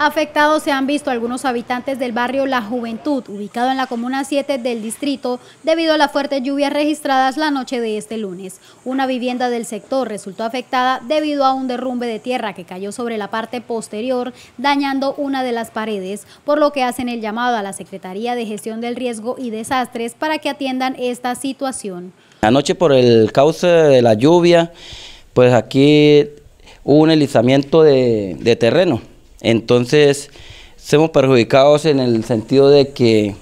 Afectados se han visto algunos habitantes del barrio La Juventud, ubicado en la comuna 7 del distrito, debido a las fuertes lluvias registradas la noche de este lunes. Una vivienda del sector resultó afectada debido a un derrumbe de tierra que cayó sobre la parte posterior, dañando una de las paredes, por lo que hacen el llamado a la Secretaría de Gestión del Riesgo y Desastres para que atiendan esta situación. Anoche por el cauce de la lluvia, pues aquí hubo un deslizamiento de terreno. Entonces, somos perjudicados en el sentido de que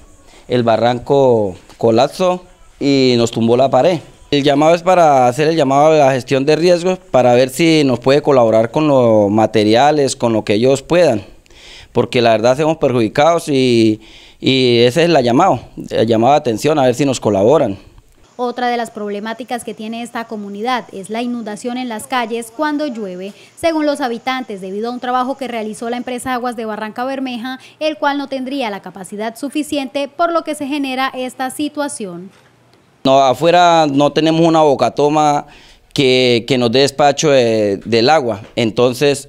el barranco colapsó y nos tumbó la pared. El llamado es para hacer el llamado a la gestión de riesgos para ver si nos puede colaborar con los materiales, con lo que ellos puedan, porque la verdad somos perjudicados y, y ese es el llamado, el llamado de atención, a ver si nos colaboran. Otra de las problemáticas que tiene esta comunidad es la inundación en las calles cuando llueve. Según los habitantes, debido a un trabajo que realizó la empresa Aguas de Barranca Bermeja, el cual no tendría la capacidad suficiente, por lo que se genera esta situación. No, afuera no tenemos una bocatoma que, que nos dé despacho del agua. Entonces,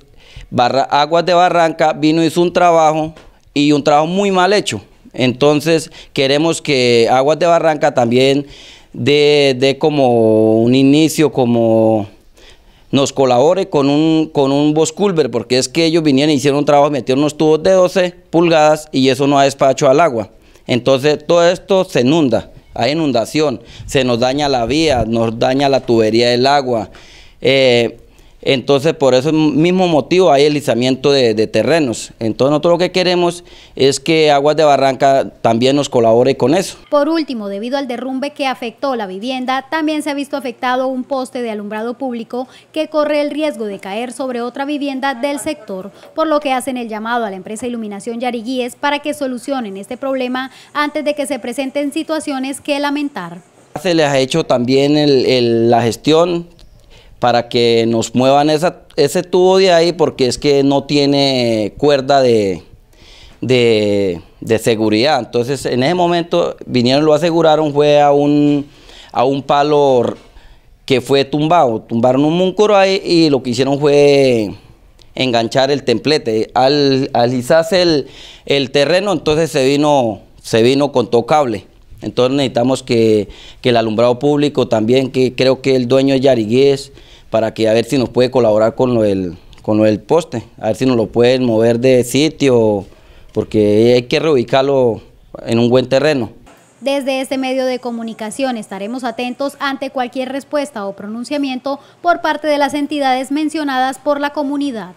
Aguas de Barranca vino hizo un trabajo y un trabajo muy mal hecho. Entonces, queremos que Aguas de Barranca también de, como un inicio, como nos colabore con un, con un Bosculver, porque es que ellos vinieron y hicieron un trabajo, metieron unos tubos de 12 pulgadas y eso no ha despacho al agua. Entonces todo esto se inunda, hay inundación, se nos daña la vía, nos daña la tubería del agua. Eh, entonces, por ese mismo motivo hay el izamiento de, terrenos. Entonces, nosotros lo que queremos es que Aguas de Barranca también nos colabore con eso. Por último, debido al derrumbe que afectó la vivienda, también se ha visto afectado un poste de alumbrado público que corre el riesgo de caer sobre otra vivienda del sector, por lo que hacen el llamado a la empresa Iluminación Yariguíes para que solucionen este problema antes de que se presenten situaciones que lamentar. Se les ha hecho también la gestión para que nos muevan ese tubo de ahí porque es que no tiene cuerda de, seguridad. Entonces en ese momento vinieron, lo aseguraron, fue a un, a un palo que fue tumbado. Tumbaron un múnculo ahí y lo que hicieron fue enganchar el templete. Al el, terreno, entonces se vino, se vino con todo cable. Entonces necesitamos que, el alumbrado público también, que creo que el dueño es Yarigués, para que a ver si nos puede colaborar con lo con lo del poste, a ver si nos lo pueden mover de sitio, porque hay que reubicarlo en un buen terreno. Desde este medio de comunicación estaremos atentos ante cualquier respuesta o pronunciamiento por parte de las entidades mencionadas por la comunidad.